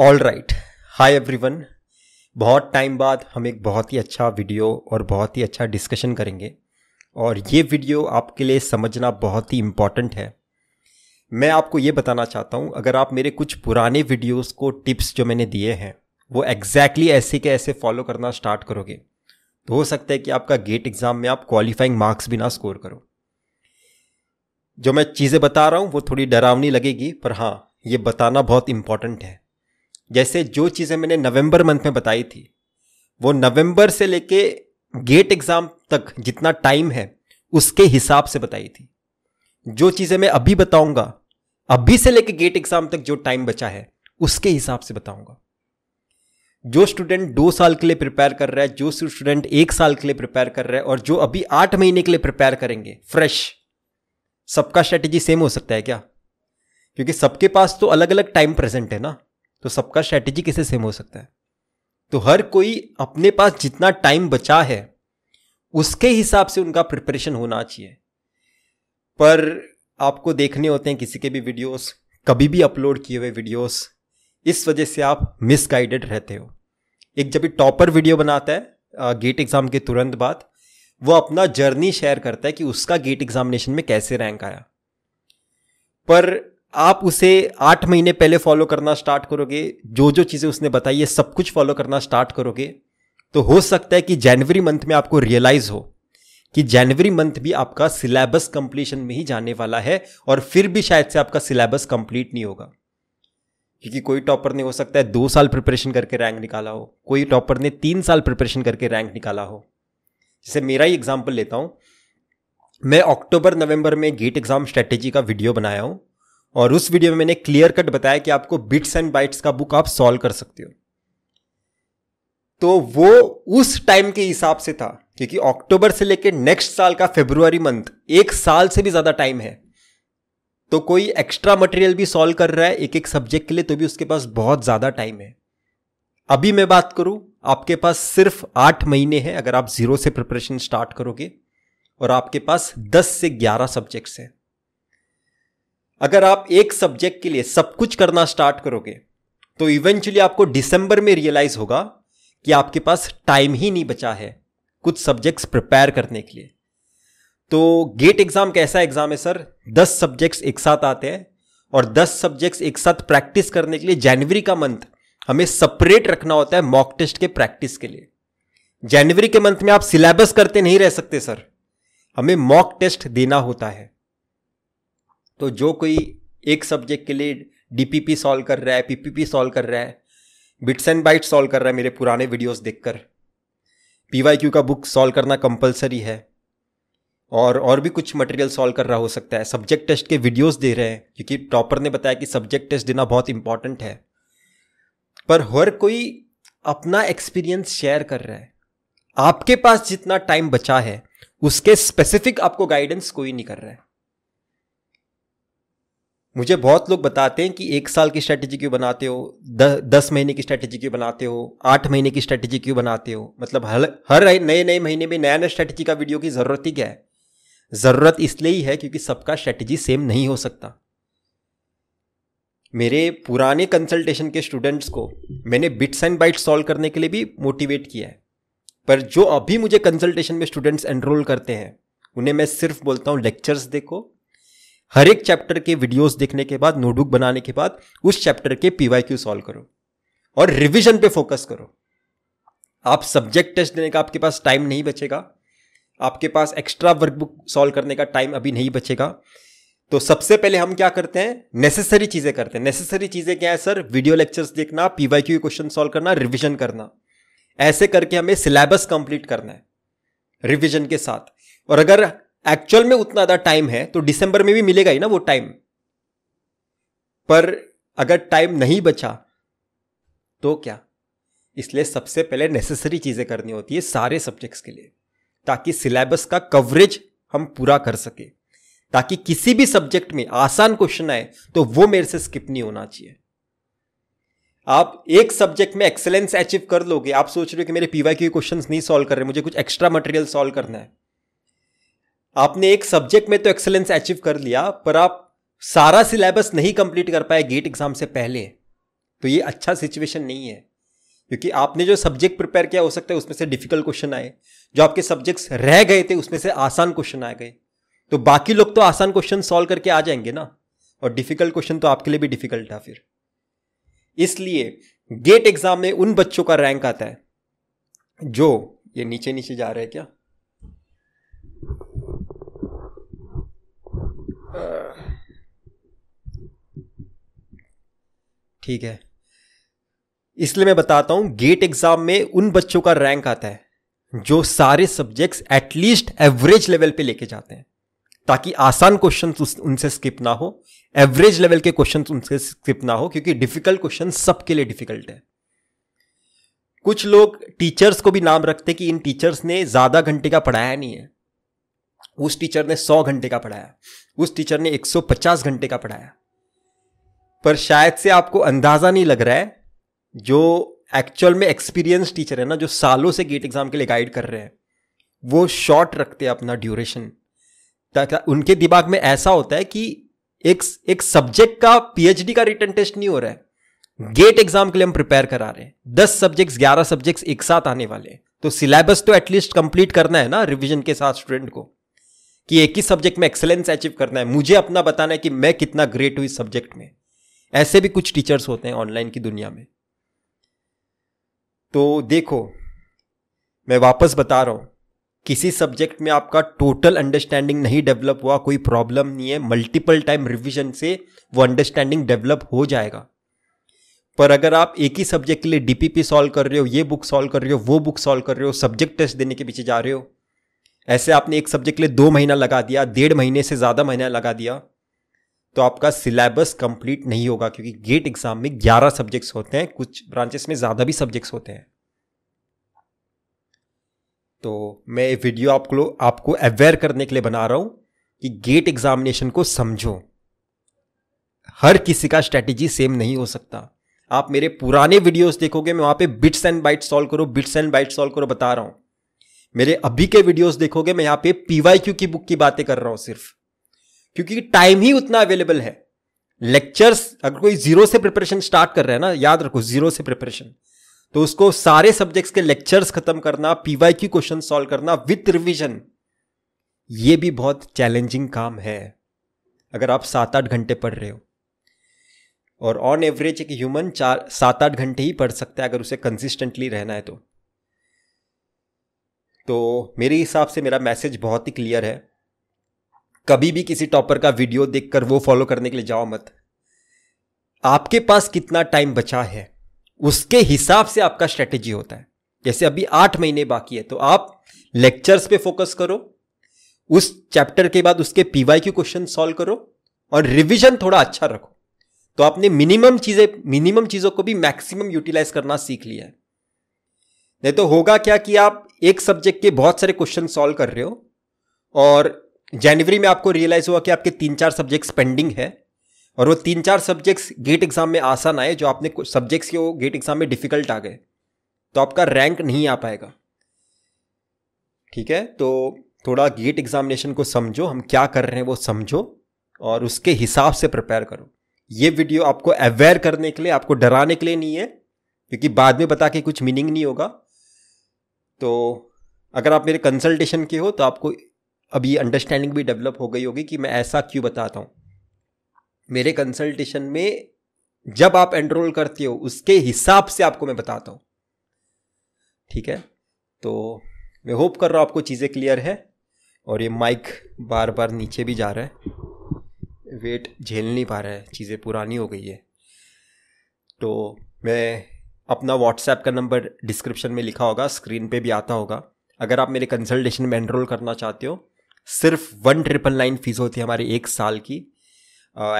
all right hi everyone बहुत time बाद हम एक बहुत ही अच्छा वीडियो और बहुत ही अच्छा डिस्कशन करेंगे और ये वीडियो आपके लिए समझना बहुत ही इम्पॉर्टेंट है मैं आपको ये बताना चाहता हूँ अगर आप मेरे कुछ पुराने वीडियोस को टिप्स जो मैंने दिए हैं वो एग्जैक्टली exactly ऐसे के ऐसे फॉलो करना स्टार्ट करोगे तो हो सकता है कि आपका गेट एग्ज़ाम में आप क्वालिफाइंग मार्क्स भी ना स्कोर करो जो मैं चीज़ें बता रहा हूँ वो थोड़ी डरावनी लगेगी पर हाँ ये बताना बहुत इम्पॉर्टेंट है जैसे जो चीज़ें मैंने नवंबर मंथ में बताई थी वो नवंबर से लेके गेट एग्ज़ाम तक जितना टाइम है उसके हिसाब से बताई थी जो चीज़ें मैं अभी बताऊंगा अभी से लेके गेट एग्ज़ाम तक जो टाइम बचा है उसके हिसाब से बताऊंगा जो स्टूडेंट दो साल के लिए प्रिपेयर कर रहा है जो स्टूडेंट एक साल के लिए प्रिपेयर कर रहा है और जो अभी आठ महीने के लिए प्रिपेयर करेंगे फ्रेश सबका स्ट्रेटेजी सेम हो सकता है क्या क्योंकि सबके पास तो अलग अलग टाइम प्रेजेंट है ना तो सबका स्ट्रैटेजी कैसे सेम हो सकता है तो हर कोई अपने पास जितना टाइम बचा है उसके हिसाब से उनका प्रिपरेशन होना चाहिए पर आपको देखने होते हैं किसी के भी वीडियोस कभी भी अपलोड किए हुए वीडियोस इस वजह से आप मिसगाइडेड रहते हो एक जब भी टॉपर वीडियो बनाता है गेट एग्ज़ाम के तुरंत बाद वो अपना जर्नी शेयर करता है कि उसका गेट एग्जामिनेशन में कैसे रैंक आया पर आप उसे आठ महीने पहले फॉलो करना स्टार्ट करोगे जो जो चीज़ें उसने बताई है सब कुछ फॉलो करना स्टार्ट करोगे तो हो सकता है कि जनवरी मंथ में आपको रियलाइज़ हो कि जनवरी मंथ भी आपका सिलेबस कंप्लीशन में ही जाने वाला है और फिर भी शायद से आपका सिलेबस कंप्लीट नहीं होगा क्योंकि कोई टॉपर ने हो सकता है दो साल प्रिपरेशन करके रैंक निकाला हो कोई टॉपर ने तीन साल प्रिपरेशन करके रैंक निकाला हो जैसे मेरा ही एग्जाम्पल लेता हूँ मैं अक्टूबर नवंबर में गेट एग्ज़ाम स्ट्रेटेजी का वीडियो बनाया हूँ और उस वीडियो में मैंने क्लियर कट बताया कि आपको बिट्स एंड बाइट्स का बुक आप सॉल्व कर सकते हो तो वो उस टाइम के हिसाब से था क्योंकि अक्टूबर से लेकर नेक्स्ट साल का फेब्रुवरी मंथ एक साल से भी ज्यादा टाइम है तो कोई एक्स्ट्रा मटेरियल भी सॉल्व कर रहा है एक एक सब्जेक्ट के लिए तो भी उसके पास बहुत ज्यादा टाइम है अभी मैं बात करूं आपके पास सिर्फ आठ महीने हैं अगर आप जीरो से प्रिपरेशन स्टार्ट करोगे और आपके पास दस से ग्यारह सब्जेक्ट्स हैं अगर आप एक सब्जेक्ट के लिए सब कुछ करना स्टार्ट करोगे तो इवेंचुअली आपको दिसंबर में रियलाइज होगा कि आपके पास टाइम ही नहीं बचा है कुछ सब्जेक्ट्स प्रिपेयर करने के लिए तो गेट एग्जाम कैसा एग्जाम है सर दस सब्जेक्ट्स एक साथ आते हैं और दस सब्जेक्ट्स एक साथ प्रैक्टिस करने के लिए जनवरी का मंथ हमें सेपरेट रखना होता है मॉक टेस्ट के प्रैक्टिस के लिए जनवरी के मंथ में आप सिलेबस करते नहीं रह सकते सर हमें मॉक टेस्ट देना होता है तो जो कोई एक सब्जेक्ट के लिए डीपीपी सॉल्व कर रहा है पीपीपी सॉल्व कर रहा है बिट्स एंड बाइट सॉल्व कर रहा है मेरे पुराने वीडियोस देखकर पीवाईक्यू का बुक सॉल्व करना कंपलसरी है और और भी कुछ मटेरियल सॉल्व कर रहा हो सकता है सब्जेक्ट टेस्ट के वीडियोस दे रहे हैं क्योंकि टॉपर ने बताया कि सब्जेक्ट टेस्ट देना बहुत इंपॉर्टेंट है पर हर कोई अपना एक्सपीरियंस शेयर कर रहा है आपके पास जितना टाइम बचा है उसके स्पेसिफिक आपको गाइडेंस कोई नहीं कर रहा है मुझे बहुत लोग बताते हैं कि एक साल की स्ट्रैटेजी क्यों बनाते हो द, दस महीने की स्ट्रैटेजी क्यों बनाते हो आठ महीने की स्ट्रैटेजी क्यों बनाते हो मतलब हर हर नए नए महीने में नया नया स्ट्रैटेजी का वीडियो की ज़रूरत ही क्या है ज़रूरत इसलिए ही है क्योंकि सबका स्ट्रैटेजी सेम नहीं हो सकता मेरे पुराने कंसल्टेशन के स्टूडेंट्स को मैंने बिट्स एंड बाइट्स सॉल्व करने के लिए भी मोटिवेट किया है पर जो अभी मुझे कंसल्टेशन में स्टूडेंट्स एनरोल करते हैं उन्हें मैं सिर्फ बोलता हूँ लेक्चर्स देखो हर एक चैप्टर के वीडियोस देखने के बाद नोटबुक बनाने के बाद उस चैप्टर के पीवाईक्यू सॉल्व करो और रिवीजन पे फोकस करो आप सब्जेक्ट टेस्ट देने का आपके पास टाइम नहीं बचेगा आपके पास एक्स्ट्रा वर्कबुक सॉल्व करने का टाइम अभी नहीं बचेगा तो सबसे पहले हम क्या करते हैं नेसेसरी चीजें करते हैं नेसेसरी चीजें क्या है सर वीडियो लेक्चर्स देखना पीवाईक्यू क्वेश्चन सॉल्व करना रिविजन करना ऐसे करके हमें सिलेबस कंप्लीट करना है रिविजन के साथ और अगर एक्चुअल में उतना ज़्यादा टाइम है तो दिसंबर में भी मिलेगा ही ना वो टाइम पर अगर टाइम नहीं बचा तो क्या इसलिए सबसे पहले नेसेसरी चीज़ें करनी होती है सारे सब्जेक्ट्स के लिए ताकि सिलेबस का कवरेज हम पूरा कर सके ताकि किसी भी सब्जेक्ट में आसान क्वेश्चन आए तो वो मेरे से स्किप नहीं होना चाहिए आप एक सब्जेक्ट में एक्सेलेंस अचीव कर लोगे आप सोच रहे हो कि मेरे पीवाई क्यू क्वेश्चंस नहीं सॉल्व कर रहे मुझे कुछ एक्स्ट्रा मटेरियल सॉल्व करना है आपने एक सब्जेक्ट में तो एक्सेलेंस अचीव कर लिया पर आप सारा सिलेबस नहीं कंप्लीट कर पाए गेट एग्जाम से पहले तो ये अच्छा सिचुएशन नहीं है क्योंकि आपने जो सब्जेक्ट प्रिपेयर किया हो सकता है उसमें से डिफिकल्ट क्वेश्चन आए जो आपके सब्जेक्ट्स रह गए थे उसमें से आसान क्वेश्चन आ गए तो बाकी लोग तो आसान क्वेश्चन सॉल्व करके आ जाएंगे ना और डिफिकल्ट क्वेश्चन तो आपके लिए भी डिफिकल्ट था फिर इसलिए गेट एग्जाम में उन बच्चों का रैंक आता है जो ये नीचे नीचे जा रहे हैं क्या ठीक है इसलिए मैं बताता हूं गेट एग्जाम में उन बच्चों का रैंक आता है जो सारे सब्जेक्ट्स एटलीस्ट एवरेज लेवल पे लेके जाते हैं ताकि आसान क्वेश्चन उनसे स्किप ना हो एवरेज लेवल के क्वेश्चन उनसे स्किप ना हो क्योंकि डिफिकल्ट क्वेश्चन सबके लिए डिफिकल्ट है कुछ लोग टीचर्स को भी नाम रखते कि इन टीचर्स ने ज्यादा घंटे का पढ़ाया नहीं है उस टीचर ने सौ घंटे का पढ़ाया उस टीचर ने 150 घंटे का पढ़ाया पर शायद से आपको अंदाजा नहीं लग रहा है जो एक्चुअल में एक्सपीरियंस टीचर है ना जो सालों से गेट एग्जाम के लिए गाइड कर रहे हैं वो शॉर्ट रखते हैं अपना ड्यूरेशन ताकि उनके दिमाग में ऐसा होता है कि एक एक सब्जेक्ट का पीएचडी का रिटर्न टेस्ट नहीं हो रहा है गेट एग्जाम के लिए हम प्रिपेयर करा रहे हैं दस सब्जेक्ट्स ग्यारह सब्जेक्ट्स एक साथ आने वाले हैं तो सिलेबस तो एटलीस्ट कंप्लीट करना है ना रिवीजन के साथ स्टूडेंट को कि एक ही सब्जेक्ट में एक्सेलेंस अचीव करना है मुझे अपना बताना है कि मैं कितना ग्रेट हूं इस सब्जेक्ट में ऐसे भी कुछ टीचर्स होते हैं ऑनलाइन की दुनिया में तो देखो मैं वापस बता रहा हूं किसी सब्जेक्ट में आपका टोटल अंडरस्टैंडिंग नहीं डेवलप हुआ कोई प्रॉब्लम नहीं है मल्टीपल टाइम रिविजन से वो अंडरस्टैंडिंग डेवलप हो जाएगा पर अगर आप एक ही सब्जेक्ट के लिए डीपीपी सॉल्व कर रहे हो ये बुक सॉल्व कर रहे हो वो बुक सॉल्व कर रहे हो सब्जेक्ट टेस्ट देने के पीछे जा रहे हो ऐसे आपने एक सब्जेक्ट के लिए दो महीना लगा दिया डेढ़ महीने से ज़्यादा महीना लगा दिया तो आपका सिलेबस कंप्लीट नहीं होगा क्योंकि गेट एग्ज़ाम में ग्यारह सब्जेक्ट्स होते हैं कुछ ब्रांचेस में ज़्यादा भी सब्जेक्ट्स होते हैं तो मैं ये वीडियो आप आपको आपको अवेयर करने के लिए बना रहा हूं कि गेट एग्जामिनेशन को समझो हर किसी का स्ट्रेटेजी सेम नहीं हो सकता आप मेरे पुराने वीडियोस देखोगे मैं वहां पे बिट्स एंड बाइट सॉल्व करो बिट्स एंड बाइट सॉल्व करो बता रहा हूं मेरे अभी के वीडियोस देखोगे मैं यहां पे पीवाई क्यू की बुक की बातें कर रहा हूं सिर्फ क्योंकि टाइम ही उतना अवेलेबल है लेक्चर्स अगर कोई जीरो से प्रिपरेशन स्टार्ट कर रहा है ना याद रखो जीरो से प्रिपरेशन तो उसको सारे सब्जेक्ट्स के लेक्चर्स खत्म करना पीवाई क्यू क्वेश्चन सॉल्व करना विथ रिविजन ये भी बहुत चैलेंजिंग काम है अगर आप सात आठ घंटे पढ़ रहे हो और ऑन एवरेज एक ह्यूमन चार सात आठ घंटे ही पढ़ सकता है अगर उसे कंसिस्टेंटली रहना है तो तो मेरे हिसाब से मेरा मैसेज बहुत ही क्लियर है कभी भी किसी टॉपर का वीडियो देखकर वो फॉलो करने के लिए जाओ मत आपके पास कितना टाइम बचा है उसके हिसाब से आपका स्ट्रेटेजी होता है जैसे अभी आठ महीने बाकी है तो आप लेक्चर्स पे फोकस करो उस चैप्टर के बाद उसके पीवाई क्यू क्वेश्चन सॉल्व करो और रिवीजन थोड़ा अच्छा रखो तो आपने मिनिमम चीजें मिनिमम चीजों को भी मैक्सिमम यूटिलाइज करना सीख लिया है नहीं तो होगा क्या कि आप एक सब्जेक्ट के बहुत सारे क्वेश्चन सॉल्व कर रहे हो और जनवरी में आपको रियलाइज़ हुआ कि आपके तीन चार सब्जेक्ट्स पेंडिंग है और वो तीन चार सब्जेक्ट्स गेट एग्ज़ाम में आसान आए जो आपने सब्जेक्ट्स के वो गेट एग्ज़ाम में डिफ़िकल्ट आ गए तो आपका रैंक नहीं आ पाएगा ठीक है तो थोड़ा गेट एग्जामिनेशन को समझो हम क्या कर रहे हैं वो समझो और उसके हिसाब से प्रिपेयर करो ये वीडियो आपको अवेयर करने के लिए आपको डराने के लिए नहीं है क्योंकि बाद में बता के कुछ मीनिंग नहीं होगा तो अगर आप मेरे कंसल्टेशन के हो तो आपको अभी अंडरस्टैंडिंग भी डेवलप हो गई होगी कि मैं ऐसा क्यों बताता हूँ मेरे कंसल्टेशन में जब आप एनरोल करते हो उसके हिसाब से आपको मैं बताता हूँ ठीक है तो मैं होप कर रहा हूँ आपको चीज़ें क्लियर है और ये माइक बार बार नीचे भी जा रहा है वेट झेल नहीं पा रहा है चीज़ें पुरानी हो गई है तो मैं अपना व्हाट्सएप का नंबर डिस्क्रिप्शन में लिखा होगा स्क्रीन पे भी आता होगा अगर आप मेरे कंसल्टेशन में एनरोल करना चाहते हो सिर्फ वन ट्रिपल नाइन फीस होती है हमारी एक साल की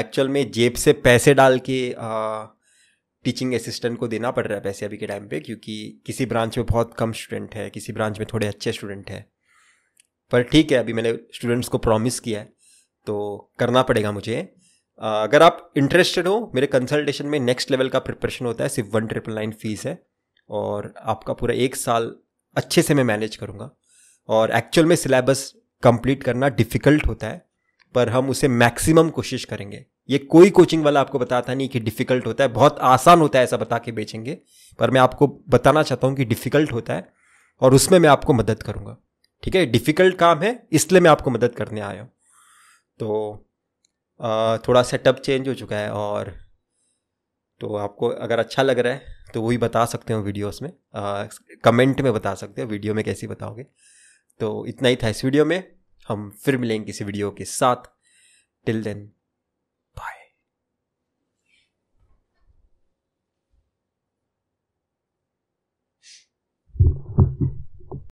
एक्चुअल में जेब से पैसे डाल के टीचिंग असिस्टेंट को देना पड़ रहा है पैसे अभी के टाइम पे क्योंकि किसी ब्रांच में बहुत कम स्टूडेंट है किसी ब्रांच में थोड़े अच्छे स्टूडेंट हैं पर ठीक है अभी मैंने स्टूडेंट्स को प्रॉमिस किया है तो करना पड़ेगा मुझे Uh, अगर आप इंटरेस्टेड हो मेरे कंसल्टेशन में नेक्स्ट लेवल का प्रिपरेशन होता है सिर्फ वन ट्रिपल नाइन फीस है और आपका पूरा एक साल अच्छे से मैं मैनेज करूँगा और एक्चुअल में सिलेबस कंप्लीट करना डिफ़िकल्ट होता है पर हम उसे मैक्सिमम कोशिश करेंगे ये कोई कोचिंग वाला आपको बताता नहीं कि डिफ़िकल्ट होता है बहुत आसान होता है ऐसा बता के बेचेंगे पर मैं आपको बताना चाहता हूँ कि डिफ़िकल्ट होता है और उसमें मैं आपको मदद करूँगा ठीक है डिफ़िकल्ट काम है इसलिए मैं आपको मदद करने आया हूँ तो थोड़ा सेटअप चेंज हो चुका है और तो आपको अगर अच्छा लग रहा है तो वही बता सकते हो वीडियोस में कमेंट में बता सकते हो वीडियो में कैसी बताओगे तो इतना ही था इस वीडियो में हम फिर मिलेंगे किसी वीडियो के साथ टिल देन